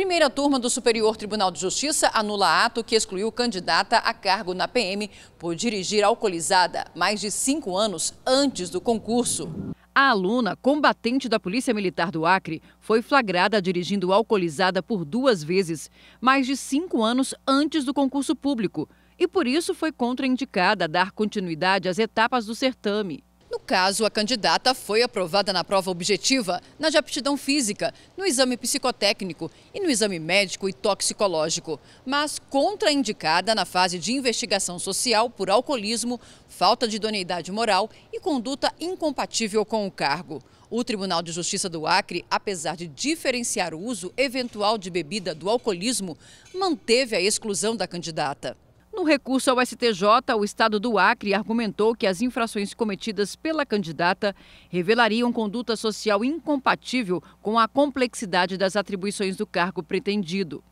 Primeira turma do Superior Tribunal de Justiça anula ato que excluiu candidata a cargo na PM por dirigir alcoolizada mais de cinco anos antes do concurso. A aluna, combatente da Polícia Militar do Acre, foi flagrada dirigindo alcoolizada por duas vezes, mais de cinco anos antes do concurso público, e por isso foi contraindicada a dar continuidade às etapas do certame caso, a candidata foi aprovada na prova objetiva, na de aptidão física, no exame psicotécnico e no exame médico e toxicológico, mas contraindicada na fase de investigação social por alcoolismo, falta de idoneidade moral e conduta incompatível com o cargo. O Tribunal de Justiça do Acre, apesar de diferenciar o uso eventual de bebida do alcoolismo, manteve a exclusão da candidata. No recurso ao STJ, o Estado do Acre argumentou que as infrações cometidas pela candidata revelariam conduta social incompatível com a complexidade das atribuições do cargo pretendido.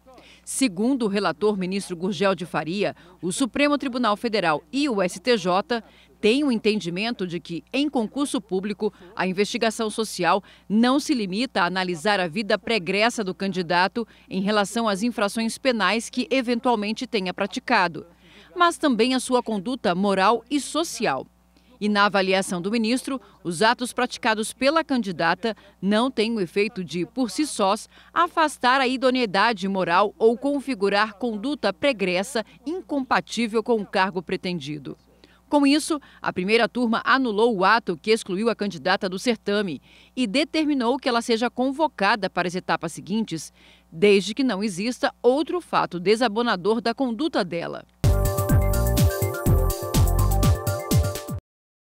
Segundo o relator ministro Gurgel de Faria, o Supremo Tribunal Federal e o STJ têm o um entendimento de que, em concurso público, a investigação social não se limita a analisar a vida pregressa do candidato em relação às infrações penais que eventualmente tenha praticado mas também a sua conduta moral e social. E na avaliação do ministro, os atos praticados pela candidata não têm o efeito de, por si sós, afastar a idoneidade moral ou configurar conduta pregressa incompatível com o cargo pretendido. Com isso, a primeira turma anulou o ato que excluiu a candidata do certame e determinou que ela seja convocada para as etapas seguintes, desde que não exista outro fato desabonador da conduta dela.